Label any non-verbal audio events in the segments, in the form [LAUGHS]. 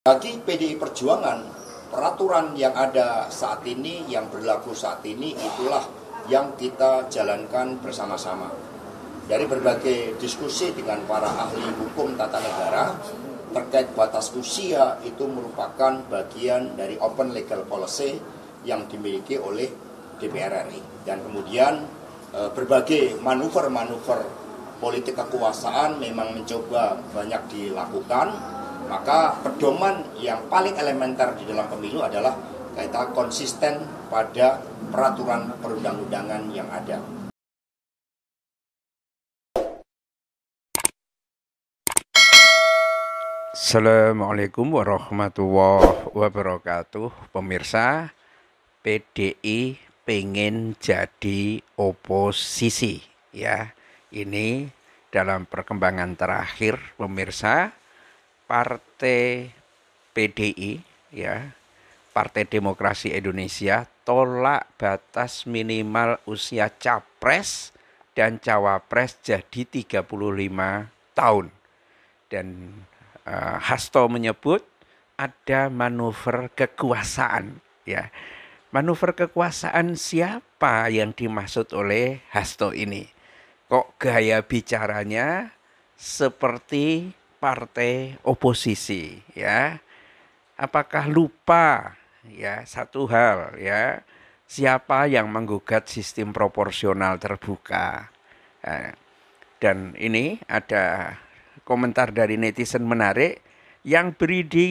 Bagi PDI Perjuangan, peraturan yang ada saat ini, yang berlaku saat ini, itulah yang kita jalankan bersama-sama. Dari berbagai diskusi dengan para ahli hukum tata negara, terkait batas usia itu merupakan bagian dari open legal policy yang dimiliki oleh DPR RI. Dan kemudian eh, berbagai manuver-manuver politik kekuasaan memang mencoba banyak dilakukan, maka pedoman yang paling elementer di dalam pemilu adalah kita konsisten pada peraturan perundang-undangan yang ada. Assalamualaikum warahmatullahi wabarakatuh Pemirsa PDI pengen jadi oposisi ya Ini dalam perkembangan terakhir pemirsa Partai PDI ya, Partai Demokrasi Indonesia tolak batas minimal usia capres dan cawapres jadi 35 tahun. Dan uh, Hasto menyebut ada manuver kekuasaan ya. Manuver kekuasaan siapa yang dimaksud oleh Hasto ini? Kok gaya bicaranya seperti partai oposisi ya. Apakah lupa ya satu hal ya siapa yang menggugat sistem proporsional terbuka. Ya. Dan ini ada komentar dari netizen menarik yang beri di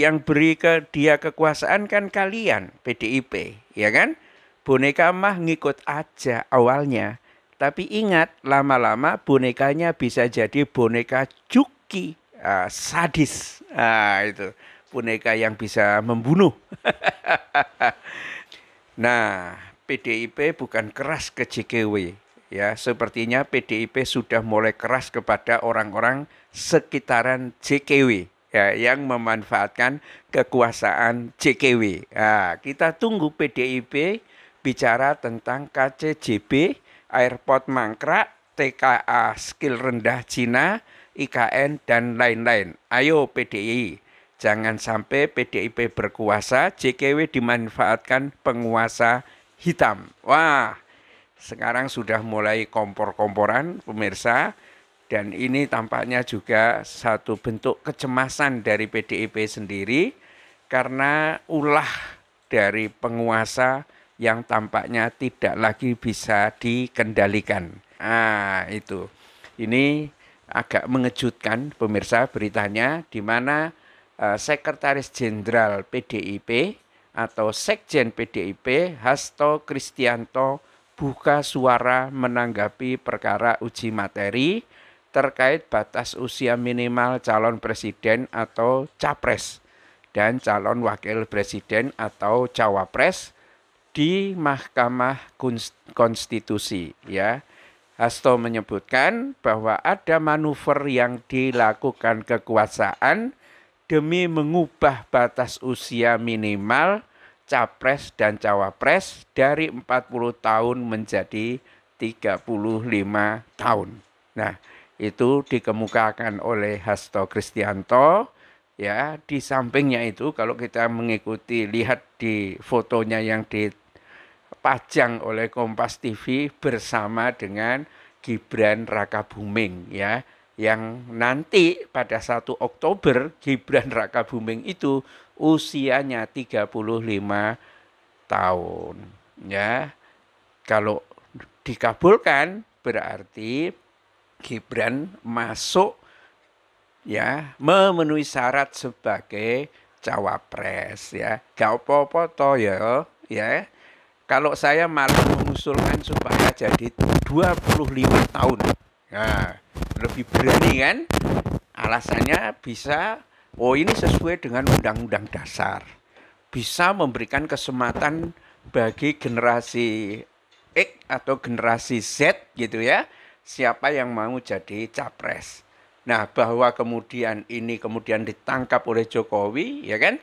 yang beri ke dia kekuasaan kan kalian PDIP ya kan boneka mah ngikut aja awalnya tapi ingat lama-lama bonekanya bisa jadi boneka cuk memiliki uh, sadis uh, itu boneka yang bisa membunuh. [LAUGHS] nah, PDIP bukan keras ke JKW ya sepertinya PDIP sudah mulai keras kepada orang-orang sekitaran JKW ya yang memanfaatkan kekuasaan JKW. Nah, kita tunggu PDIP bicara tentang KCJB, airport mangkrak, TKA skill rendah Cina, IKN, dan lain-lain. Ayo PDI, jangan sampai PDIP berkuasa, JKW dimanfaatkan penguasa hitam. Wah, sekarang sudah mulai kompor-komporan pemirsa dan ini tampaknya juga satu bentuk kecemasan dari PDIP sendiri karena ulah dari penguasa yang tampaknya tidak lagi bisa dikendalikan. Ah, itu. Ini agak mengejutkan pemirsa beritanya di mana eh, Sekretaris Jenderal PDIP atau Sekjen PDIP Hasto Kristianto buka suara menanggapi perkara uji materi terkait batas usia minimal calon presiden atau capres dan calon wakil presiden atau cawapres di Mahkamah Konstitusi ya Hasto menyebutkan bahwa ada manuver yang dilakukan kekuasaan demi mengubah batas usia minimal capres dan cawapres dari 40 tahun menjadi 35 tahun. Nah, itu dikemukakan oleh Hasto Kristianto ya di sampingnya itu kalau kita mengikuti lihat di fotonya yang di dipajang oleh Kompas TV bersama dengan Gibran Raka Buming ya yang nanti pada 1 Oktober Gibran Raka Buming itu usianya 35 tahun ya kalau dikabulkan berarti Gibran masuk ya memenuhi syarat sebagai cawapres ya gak apa-apa ya ya kalau saya malah mengusulkan supaya jadi 25 tahun. Nah, lebih berani kan? Alasannya bisa, oh ini sesuai dengan undang-undang dasar. Bisa memberikan kesempatan bagi generasi X atau generasi Z gitu ya, siapa yang mau jadi capres. Nah, bahwa kemudian ini kemudian ditangkap oleh Jokowi, ya kan?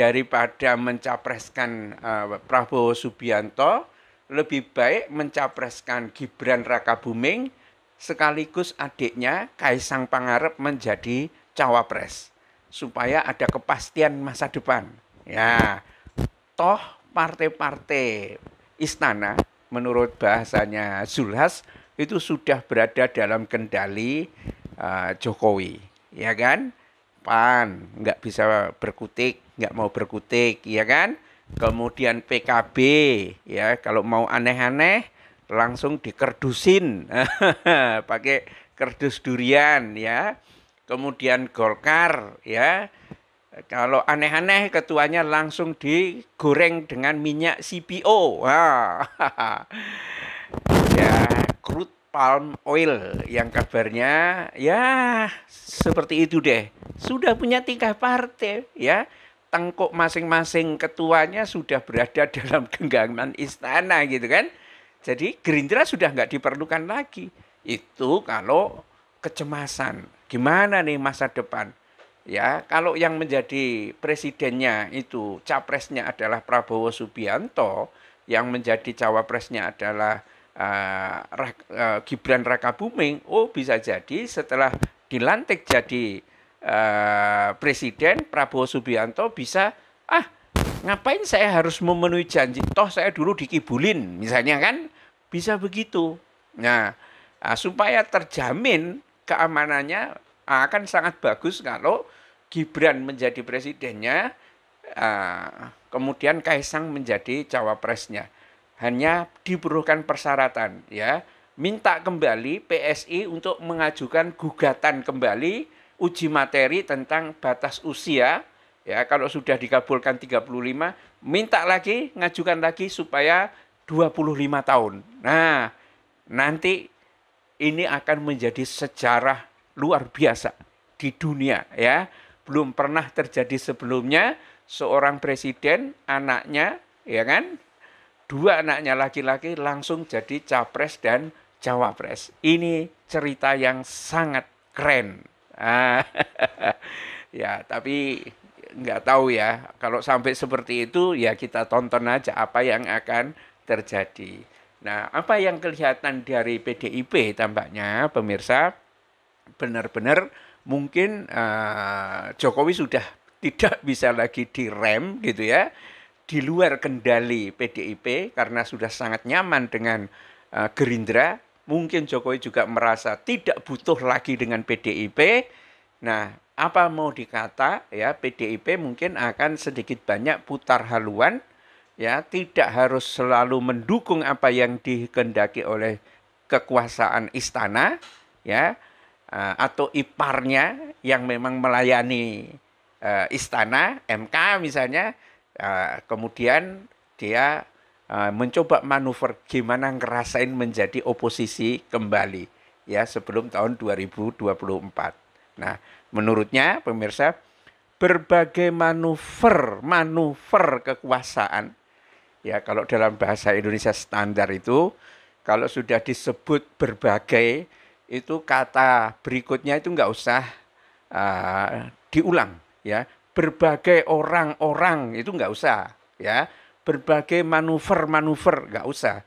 daripada mencapreskan uh, Prabowo Subianto lebih baik mencapreskan Gibran Raka Buming sekaligus adiknya Kaisang Pangarep menjadi cawapres supaya ada kepastian masa depan. Ya, toh partai-partai istana menurut bahasanya Zulhas itu sudah berada dalam kendali uh, Jokowi, ya kan? sopan, nggak bisa berkutik, nggak mau berkutik, ya kan? Kemudian PKB, ya kalau mau aneh-aneh langsung dikerdusin, [LAUGHS] pakai kerdus durian, ya. Kemudian Golkar, ya. Kalau aneh-aneh ketuanya langsung digoreng dengan minyak CPO. [LAUGHS] ya, krut palm oil yang kabarnya ya seperti itu deh. Sudah punya tiga partai ya. Tengkuk masing-masing ketuanya sudah berada [LAUGHS] dalam genggaman istana gitu kan. Jadi Gerindra sudah nggak diperlukan lagi. Itu kalau kecemasan. Gimana nih masa depan? Ya, kalau yang menjadi presidennya itu capresnya adalah Prabowo Subianto, yang menjadi cawapresnya adalah uh, Gibran Raka Buming, oh bisa jadi setelah dilantik jadi uh, presiden Prabowo Subianto bisa ah ngapain saya harus memenuhi janji toh saya dulu dikibulin misalnya kan bisa begitu. Nah, uh, supaya terjamin keamanannya akan sangat bagus kalau Gibran menjadi presidennya, kemudian Kaisang menjadi cawapresnya hanya diperlukan persyaratan ya minta kembali PSI untuk mengajukan gugatan kembali uji materi tentang batas usia ya kalau sudah dikabulkan 35 minta lagi ngajukan lagi supaya 25 tahun nah nanti ini akan menjadi sejarah luar biasa di dunia ya belum pernah terjadi sebelumnya seorang presiden anaknya ya kan dua anaknya laki-laki langsung jadi capres dan cawapres. Ini cerita yang sangat keren. Ah, [LAUGHS] ya, tapi nggak tahu ya. Kalau sampai seperti itu, ya kita tonton aja apa yang akan terjadi. Nah, apa yang kelihatan dari PDIP tampaknya, pemirsa, benar-benar mungkin uh, Jokowi sudah tidak bisa lagi direm gitu ya di luar kendali PDIP karena sudah sangat nyaman dengan uh, Gerindra, mungkin Jokowi juga merasa tidak butuh lagi dengan PDIP. Nah, apa mau dikata ya PDIP mungkin akan sedikit banyak putar haluan ya tidak harus selalu mendukung apa yang dikehendaki oleh kekuasaan istana ya eh, atau iparnya yang memang melayani eh, istana MK misalnya Ah, kemudian dia ah, mencoba manuver gimana ngerasain menjadi oposisi kembali ya sebelum tahun 2024. Nah, menurutnya pemirsa berbagai manuver manuver kekuasaan ya kalau dalam bahasa Indonesia standar itu kalau sudah disebut berbagai itu kata berikutnya itu nggak usah uh, diulang ya berbagai orang-orang itu nggak usah ya berbagai manuver-manuver nggak usah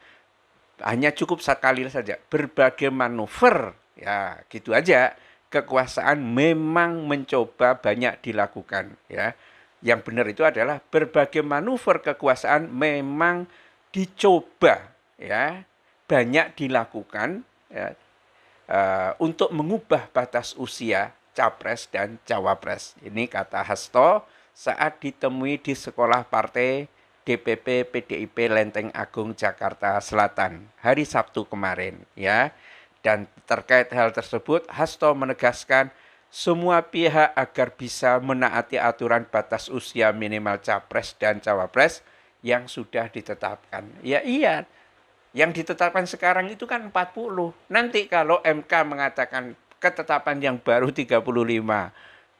hanya cukup sekali saja berbagai manuver ya gitu aja kekuasaan memang mencoba banyak dilakukan ya yang benar itu adalah berbagai manuver kekuasaan memang dicoba ya banyak dilakukan ya, uh, untuk mengubah batas usia Capres dan Cawapres. Ini kata Hasto saat ditemui di sekolah partai DPP PDIP Lenteng Agung Jakarta Selatan hari Sabtu kemarin ya. Dan terkait hal tersebut Hasto menegaskan semua pihak agar bisa menaati aturan batas usia minimal capres dan cawapres yang sudah ditetapkan. Ya iya, yang ditetapkan sekarang itu kan 40. Nanti kalau MK mengatakan ketetapan yang baru 35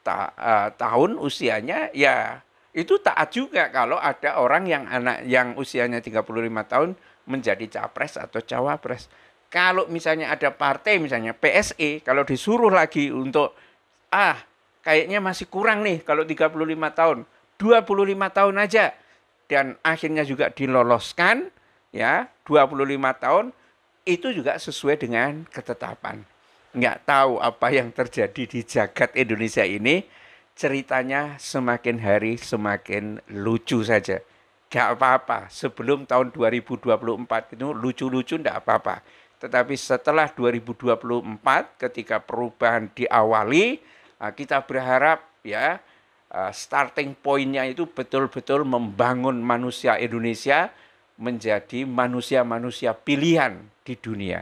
ta uh, tahun usianya ya itu taat juga kalau ada orang yang anak yang usianya 35 tahun menjadi capres atau cawapres. Kalau misalnya ada partai misalnya PSE kalau disuruh lagi untuk ah kayaknya masih kurang nih kalau 35 tahun, 25 tahun aja dan akhirnya juga diloloskan ya 25 tahun itu juga sesuai dengan ketetapan nggak tahu apa yang terjadi di jagat Indonesia ini, ceritanya semakin hari semakin lucu saja. Nggak apa-apa, sebelum tahun 2024 itu lucu-lucu nggak apa-apa. Tetapi setelah 2024 ketika perubahan diawali, ah, kita berharap ya ah, starting pointnya itu betul-betul membangun manusia Indonesia menjadi manusia-manusia pilihan di dunia